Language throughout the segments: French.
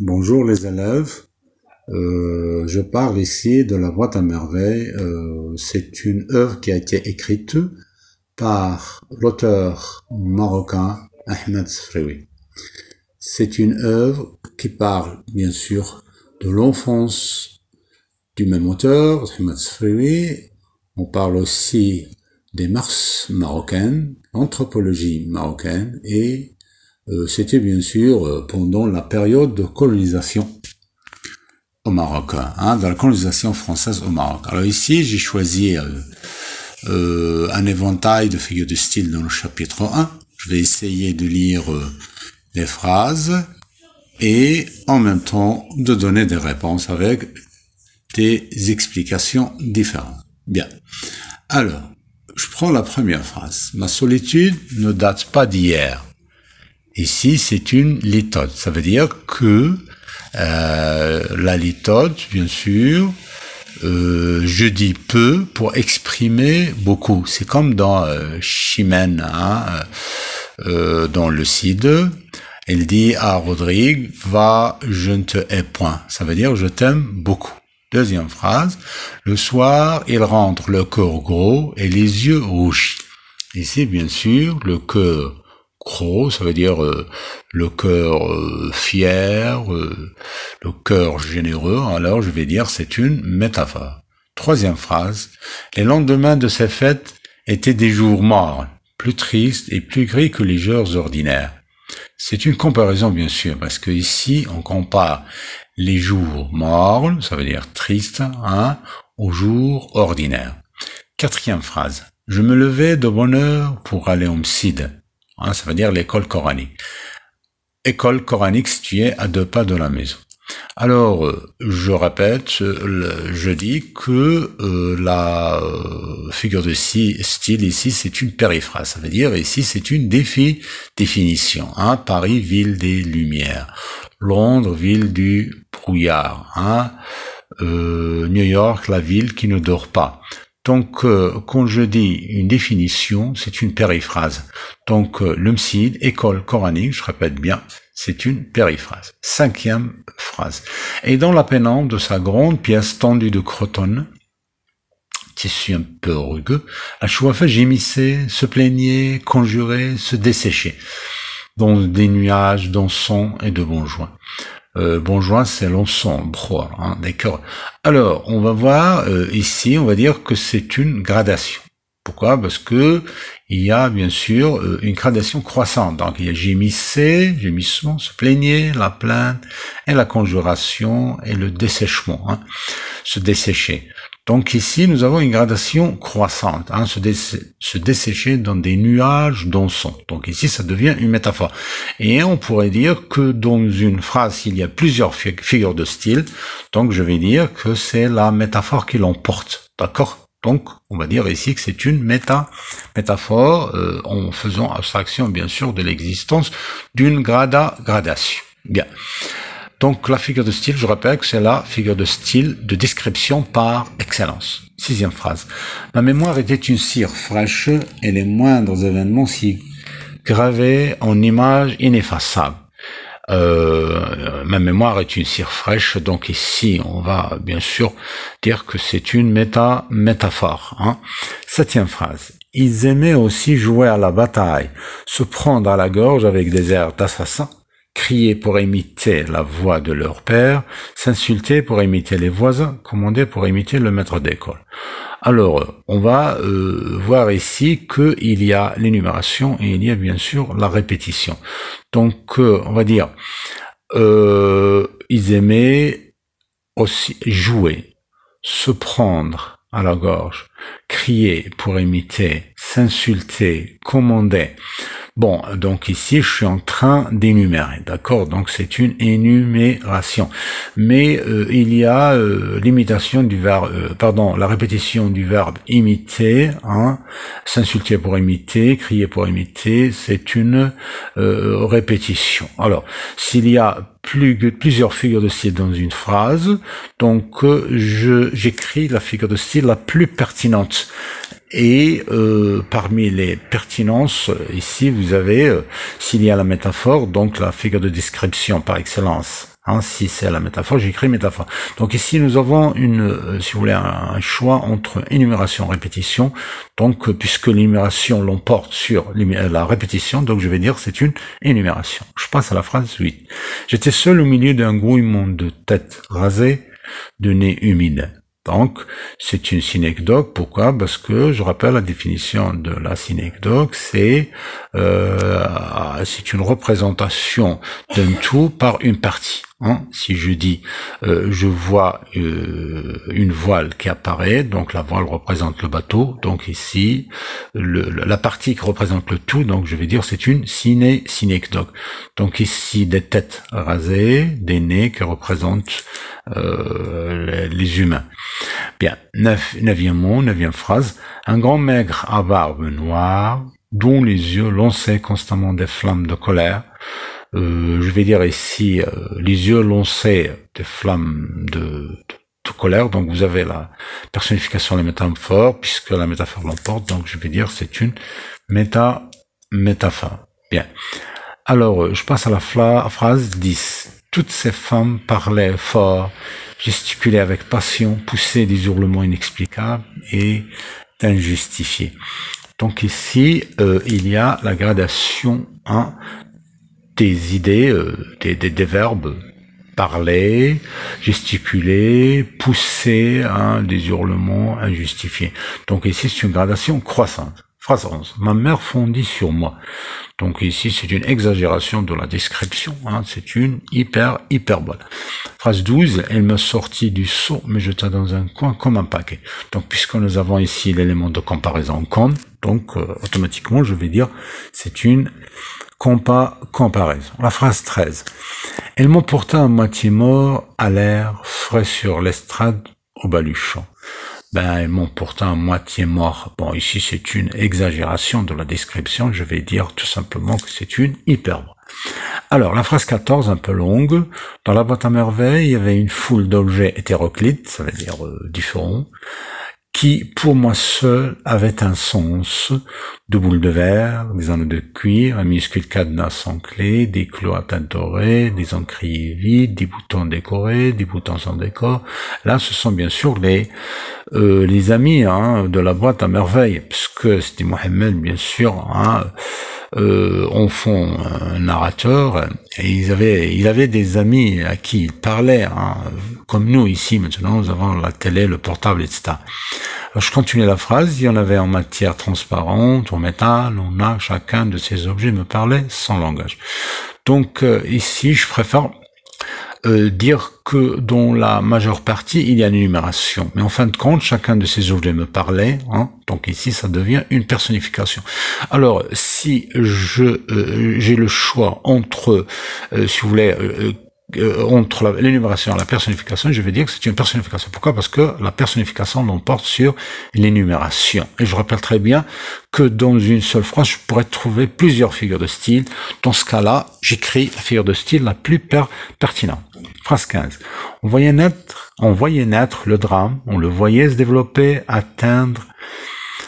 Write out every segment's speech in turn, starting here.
Bonjour les élèves. Euh, je parle ici de la boîte à Merveille. Euh, c'est une œuvre qui a été écrite par l'auteur marocain Ahmed Sfrioui. C'est une œuvre qui parle bien sûr de l'enfance du même auteur, Ahmed Sfrioui. On parle aussi des mars marocaines, anthropologie marocaine et euh, c'était bien sûr euh, pendant la période de colonisation au Maroc, hein, dans la colonisation française au Maroc. Alors ici, j'ai choisi euh, un éventail de figures de style dans le chapitre 1. Je vais essayer de lire les phrases et en même temps de donner des réponses avec des explications différentes. Bien. Alors, je prends la première phrase. Ma solitude ne date pas d'hier. Ici, c'est une lithode. Ça veut dire que euh, la lithode, bien sûr, euh, je dis peu pour exprimer beaucoup. C'est comme dans euh, Chimène, hein, dans le Cid. elle dit à Rodrigue, va, je ne te hais point. Ça veut dire, je t'aime beaucoup. Deuxième phrase, le soir, il rentre le cœur gros et les yeux rouges. Ici, bien sûr, le cœur Cro, ça veut dire euh, le cœur euh, fier, euh, le cœur généreux, alors je vais dire c'est une métaphore. Troisième phrase, les lendemains de ces fêtes étaient des jours morts, plus tristes et plus gris que les jours ordinaires. C'est une comparaison bien sûr, parce que ici on compare les jours morts, ça veut dire tristes, hein, aux jours ordinaires. Quatrième phrase, je me levais de bonne heure pour aller au Msid. Hein, ça veut dire l'école coranique. École coranique située à deux pas de la maison. Alors, euh, je répète, euh, je dis que euh, la figure de style ici, c'est une périphrase. Ça veut dire ici, c'est une définition. Hein. Paris, ville des Lumières. Londres, ville du brouillard. Hein. New York, la ville qui ne dort pas. Donc, euh, quand je dis une définition, c'est une périphrase. Donc, euh, école coranique, je répète bien, c'est une périphrase. Cinquième phrase. Et dans la pénombre de sa grande pièce tendue de crotonne, tissu un peu rugueux, Ashwafa gémissait, se plaignait, conjurait, se desséchait, dans des nuages son et de joints. » Euh, bonjour, c'est l'ensemble. Hein, D'accord. Alors, on va voir euh, ici, on va dire que c'est une gradation. Pourquoi Parce que il y a bien sûr euh, une gradation croissante. Donc il y a gémissé, gémissement, se plaigner, la plainte, et la conjuration, et le dessèchement, hein, se dessécher. Donc ici, nous avons une gradation croissante, hein, se, dessécher dans des nuages dansants. Donc ici, ça devient une métaphore. Et on pourrait dire que dans une phrase, il y a plusieurs figures de style. Donc je vais dire que c'est la métaphore qui l'emporte. D'accord Donc on va dire ici que c'est une métaphore euh, en faisant abstraction, bien sûr, de l'existence d'une grada gradation. Bien. Donc la figure de style, je rappelle que c'est la figure de style de description par excellence. Sixième phrase. Ma mémoire était une cire fraîche et les moindres événements s'y gravaient en images ineffaçables. Euh, ma mémoire est une cire fraîche, donc ici on va bien sûr dire que c'est une méta métaphore. Hein. Septième phrase. Ils aimaient aussi jouer à la bataille, se prendre à la gorge avec des airs d'assassins crier pour imiter la voix de leur père, s'insulter pour imiter les voisins, commander pour imiter le maître d'école. Alors, on va euh, voir ici qu'il y a l'énumération et il y a bien sûr la répétition. Donc, euh, on va dire, euh, ils aimaient aussi jouer, se prendre, à la gorge, crier pour imiter, s'insulter, commander. Bon, donc ici, je suis en train d'énumérer, d'accord Donc c'est une énumération. Mais euh, il y a euh, l'imitation du verbe, euh, pardon, la répétition du verbe imiter, hein, s'insulter pour imiter, crier pour imiter, c'est une répétition. Alors, s'il y a plus, plusieurs figures de style dans une phrase. Donc, euh, je j'écris la figure de style la plus pertinente. Et euh, parmi les pertinences, ici, vous avez, euh, s'il y a la métaphore, donc la figure de description par excellence. Hein, si c'est la métaphore, j'écris métaphore. Donc ici, nous avons une, euh, si vous voulez, un, choix entre énumération, et répétition. Donc, euh, puisque l'énumération l'emporte sur euh, la répétition, donc je vais dire c'est une énumération. Je passe à la phrase 8. J'étais seul au milieu d'un grouillement de tête rasée, de nez humide. Donc, c'est une synecdoque. Pourquoi Parce que je rappelle la définition de la synecdoque, c'est c'est une représentation d'un tout par une partie. Hein, si je dis euh, je vois euh, une voile qui apparaît, donc la voile représente le bateau, donc ici le, la partie qui représente le tout, donc je vais dire c'est une ciné synecdoque. Donc ici des têtes rasées, des nez qui représentent euh, les, les humains. Bien, neuvième mot, neuvième phrase, un grand maigre à barbe noire, dont les yeux lançaient constamment des flammes de colère euh, je vais dire ici, euh, les yeux lancés des flammes de, de, colère. Donc vous avez la personnification de la métaphore, puisque la métaphore l'emporte. Donc je vais dire c'est une méta métaphore. Bien. Alors, euh, je passe à la phrase 10. Toutes ces femmes parlaient fort, gesticulaient avec passion, poussaient des hurlements inexplicables et injustifiés. Donc ici, il y a la gradation 1 hein, euh, des idées, des, verbes parler, gesticuler, pousser, hein, des hurlements injustifiés. Donc ici, c'est une gradation croissante. Phrase 11. Ma mère fondit sur moi. Donc ici, c'est une exagération de la description. Hein, c'est une hyper hyper bonne. Phrase 12, elle me sortit du saut, me jeta dans un coin comme un paquet. Donc puisque nous avons ici l'élément de comparaison comme, donc euh, automatiquement, je vais dire, c'est une comparaison. La phrase 13. m'ont pourtant à moitié mort, à l'air, frais sur l'estrade, au baluchon. Ben, m'ont pourtant à moitié mort. Bon, ici, c'est une exagération de la description. Je vais dire tout simplement que c'est une hyperbole. Alors, la phrase 14, un peu longue. Dans la boîte à merveille, il y avait une foule d'objets hétéroclites, ça veut dire euh, différents, qui, pour moi seul, avait un sens. de boules de verre, des anneaux de cuir, un minuscule cadenas sans clé, des cloîtres dorées, des encriers vides, des boutons décorés, des boutons sans décor. Là, ce sont bien sûr les euh, les amis hein, de la boîte à merveille, puisque c'était Mohamed, bien sûr. Hein, euh, en font un narrateur et ils avaient, il avait des amis à qui il parlait, hein, comme nous ici maintenant, nous avons la télé, le portable, etc. je continuais la phrase, il y en avait en matière transparente, en métal, on a chacun de ces objets me parlait sans langage. Donc euh, ici, je préfère euh, dire que dans la majeure partie, il y a une numération. Mais en fin de compte, chacun de ces objets me parlait. Hein. donc ici, ça devient une personnification. Alors, si je euh, j'ai le choix entre, euh, si vous voulez, euh, entre l'énumération et la personnification, je vais dire que c'est une personnification. Pourquoi Parce que la personnification porte sur l'énumération. Et je rappelle très bien que dans une seule phrase, je pourrais trouver plusieurs figures de style. Dans ce cas-là, j'écris la figure de style la plus pertinente. Phrase 15. On voyait naître, on voyait naître le drame, on le voyait se développer, atteindre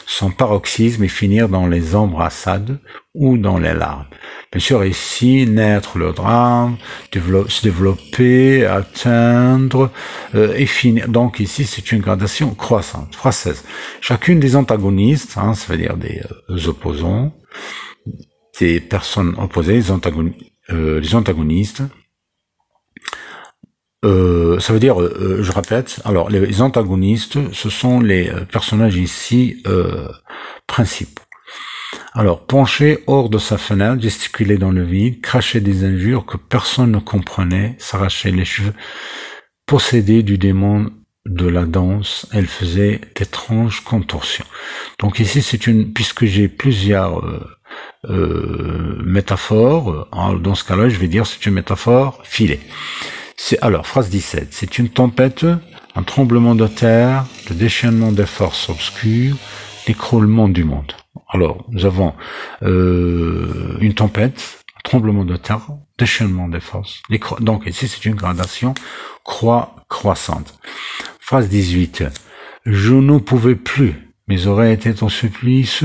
son paroxysme et finir dans les embrassades ou dans les larmes. Bien sûr, ici, naître le drame, se développer, atteindre euh, et finir. Donc ici, c'est une gradation croissante, française. Chacune des antagonistes, hein, ça veut dire des euh, opposants, des personnes opposées, les, les euh, antagonistes, euh, ça veut dire, euh, euh, je répète, alors les antagonistes, ce sont les personnages ici principaux. Alors, penché hors de sa fenêtre, gesticuler dans le vide, cracher des injures que personne ne comprenait, s'arracher les cheveux, possédée du démon de la danse, elle faisait d'étranges contorsions. Donc ici, c'est une, puisque j'ai plusieurs métaphores, dans ce cas-là, je vais dire c'est une métaphore filée. C'est alors, phrase 17, c'est une tempête, un tremblement de terre, le déchaînement des forces obscures, l'écroulement du monde. Alors, nous avons euh, une tempête, un tremblement de terre, déchaînement des forces. Donc ici, c'est une gradation croix croissante. Phrase 18, je ne pouvais plus, mes oreilles étaient en supplice,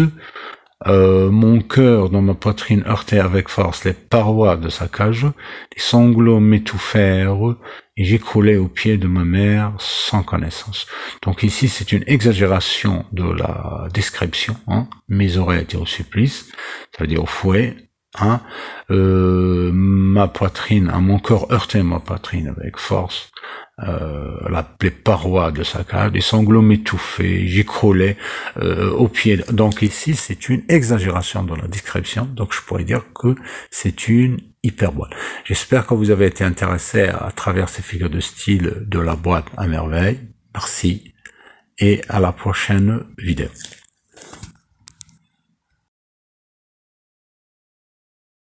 euh, mon cœur dans ma poitrine heurtait avec force les parois de sa cage, les sanglots m'étouffèrent, et j'écroulais aux pieds de ma mère sans connaissance. Donc ici, c'est une exagération de la description, hein. mes oreilles étaient au supplice, c'est-à-dire au fouet, Hein euh, ma poitrine, hein, mon corps heurtait ma poitrine avec force, euh, la de sa cage, des sanglots m'étouffaient, j'y croulais euh, au pied. Donc ici, c'est une exagération dans la description, donc je pourrais dire que c'est une hyperbole. J'espère que vous avez été intéressé à travers ces figures de style de la boîte à merveille. Merci et à la prochaine vidéo.